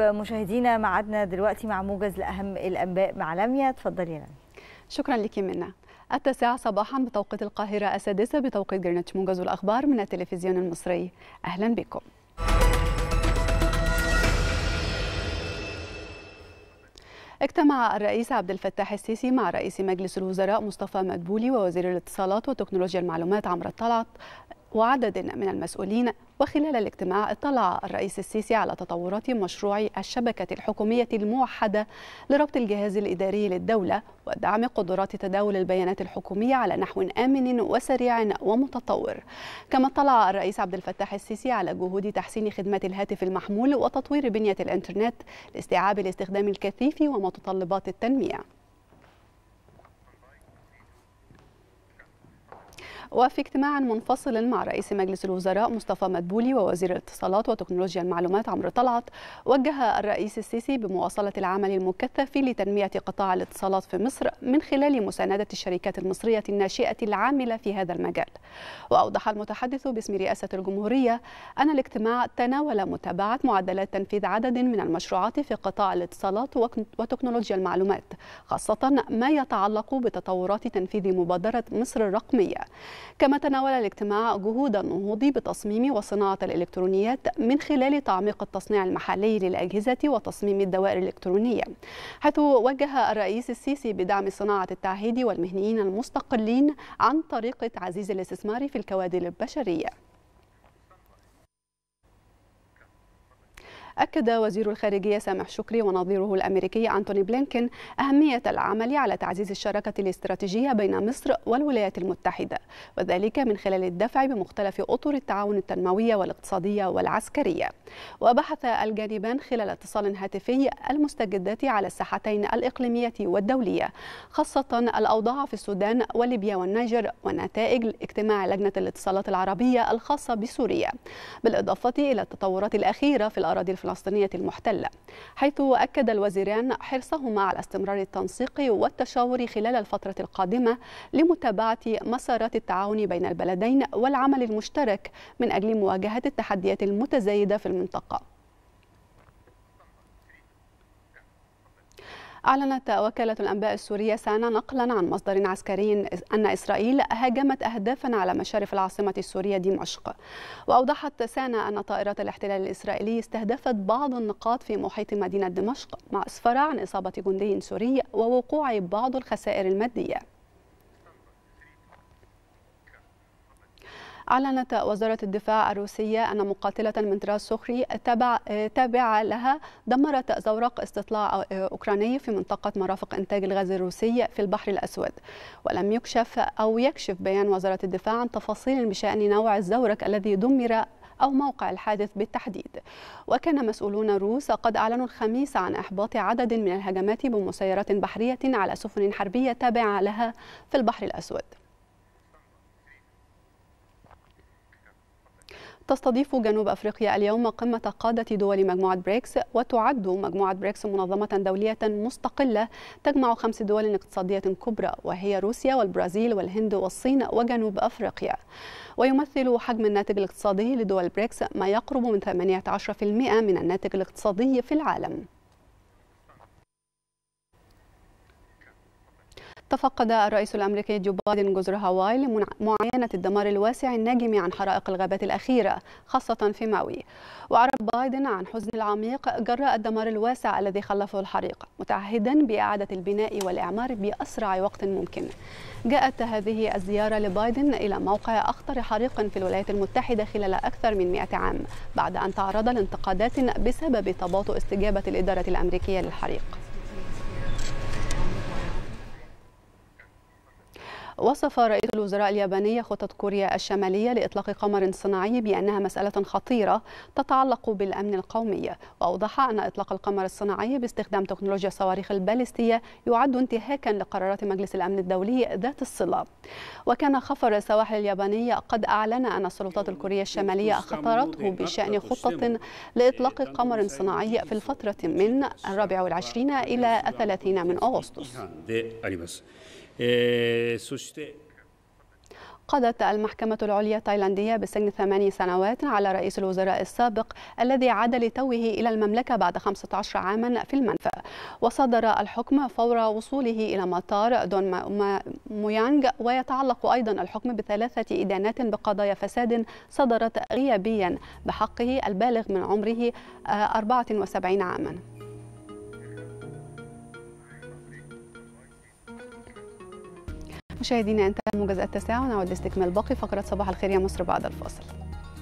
مشاهدينا معدنا دلوقتي مع موجز لأهم الأنباء مع لميا تفضلي لميا شكرا لك منا التاسعة صباحا بتوقيت القاهرة السادسة بتوقيت جرينتش موجز الأخبار من التلفزيون المصري أهلا بكم اجتمع الرئيس عبد الفتاح السيسي مع رئيس مجلس الوزراء مصطفى مدبولي ووزير الاتصالات وتكنولوجيا المعلومات عمرو الطلعت وعدد من المسؤولين وخلال الاجتماع اطلع الرئيس السيسي على تطورات مشروع الشبكة الحكومية الموحدة لربط الجهاز الإداري للدولة ودعم قدرات تداول البيانات الحكومية على نحو آمن وسريع ومتطور كما اطلع الرئيس عبد الفتاح السيسي على جهود تحسين خدمات الهاتف المحمول وتطوير بنية الإنترنت لاستيعاب الاستخدام الكثيف ومتطلبات التنمية وفي اجتماع منفصل مع رئيس مجلس الوزراء مصطفى مدبولي ووزير الاتصالات وتكنولوجيا المعلومات عمرو طلعت وجه الرئيس السيسي بمواصلة العمل المكثف لتنمية قطاع الاتصالات في مصر من خلال مساندة الشركات المصرية الناشئة العاملة في هذا المجال وأوضح المتحدث باسم رئاسة الجمهورية أن الاجتماع تناول متابعة معدلات تنفيذ عدد من المشروعات في قطاع الاتصالات وتكنولوجيا المعلومات خاصة ما يتعلق بتطورات تنفيذ مبادرة مصر الرقمية كما تناول الاجتماع جهود النهوض بتصميم وصناعة الإلكترونيات من خلال تعميق التصنيع المحلي للأجهزة وتصميم الدوائر الإلكترونية حيث وجه الرئيس السيسي بدعم صناعة التعهيد والمهنيين المستقلين عن طريق تعزيز الاستثمار في الكوادر البشرية أكد وزير الخارجية سامح شكري ونظيره الأمريكي أنتوني بلينكين أهمية العمل على تعزيز الشراكة الاستراتيجية بين مصر والولايات المتحدة وذلك من خلال الدفع بمختلف أطر التعاون التنموية والاقتصادية والعسكرية وبحث الجانبان خلال اتصال هاتفي المستجدات على الساحتين الإقليمية والدولية خاصة الأوضاع في السودان وليبيا والنيجر ونتائج اجتماع لجنة الاتصالات العربية الخاصة بسوريا بالإضافة إلى التطورات الأخيرة في الأراضي الفلسطينية المحتلة حيث أكد الوزيران حرصهما على استمرار التنسيق والتشاور خلال الفترة القادمة لمتابعة مسارات التعاون بين البلدين والعمل المشترك من أجل مواجهة التحديات المتزايدة في المنطقة أعلنت وكالة الأنباء السورية سانا نقلا عن مصدر عسكري أن إسرائيل هاجمت أهدافا على مشارف العاصمة السورية دمشق وأوضحت سانا أن طائرات الاحتلال الإسرائيلي استهدفت بعض النقاط في محيط مدينة دمشق مع أسفار عن إصابة جندي سوري ووقوع بعض الخسائر المادية أعلنت وزارة الدفاع الروسية أن مقاتلة من طراز سخري تبع, تابعة لها دمرت زورق استطلاع أوكراني في منطقة مرافق إنتاج الغاز الروسي في البحر الأسود ولم يكشف أو يكشف بيان وزارة الدفاع عن تفاصيل بشأن نوع الزورق الذي دمر أو موقع الحادث بالتحديد وكان مسؤولون روس قد أعلنوا الخميس عن إحباط عدد من الهجمات بمسيرات بحرية على سفن حربية تابعة لها في البحر الأسود تستضيف جنوب أفريقيا اليوم قمة قادة دول مجموعة بريكس وتعد مجموعة بريكس منظمة دولية مستقلة تجمع خمس دول اقتصادية كبرى وهي روسيا والبرازيل والهند والصين وجنوب أفريقيا ويمثل حجم الناتج الاقتصادي لدول بريكس ما يقرب من 18% من الناتج الاقتصادي في العالم تفقد الرئيس الأمريكي جو بايدن جزر هاواي لمعاينة الدمار الواسع الناجم عن حرائق الغابات الأخيرة خاصة في ماوي وأعرب بايدن عن حزن العميق جراء الدمار الواسع الذي خلفه الحريق متعهدا بإعادة البناء والإعمار بأسرع وقت ممكن جاءت هذه الزيارة لبايدن إلى موقع أخطر حريق في الولايات المتحدة خلال أكثر من 100 عام بعد أن تعرض لانتقادات بسبب تباطؤ استجابة الإدارة الأمريكية للحريق وصف رئيس الوزراء الياباني خطط كوريا الشمالية لإطلاق قمر صناعي بأنها مسألة خطيرة تتعلق بالأمن القومي وأوضح أن إطلاق القمر الصناعي باستخدام تكنولوجيا الصواريخ البالستية يعد انتهاكا لقرارات مجلس الأمن الدولي ذات الصلة وكان خفر السواحل الياباني قد أعلن أن السلطات الكورية الشمالية خطرته بشأن خطة لإطلاق قمر صناعي في الفترة من الرابع والعشرين إلى الثلاثين من أغسطس إيه، قضت المحكمة العليا التايلاندية بسجن ثماني سنوات على رئيس الوزراء السابق الذي عاد لتوه إلى المملكة بعد 15 عاما في المنفى وصدر الحكم فور وصوله إلى مطار دون مويانغ ويتعلق أيضا الحكم بثلاثة إدانات بقضايا فساد صدرت غيابيا بحقه البالغ من عمره 74 آه، عاما مشاهدينا انتهى موجز التاسع ونعود لاستكمال باقي فقرات صباح الخير يا مصر بعد الفاصل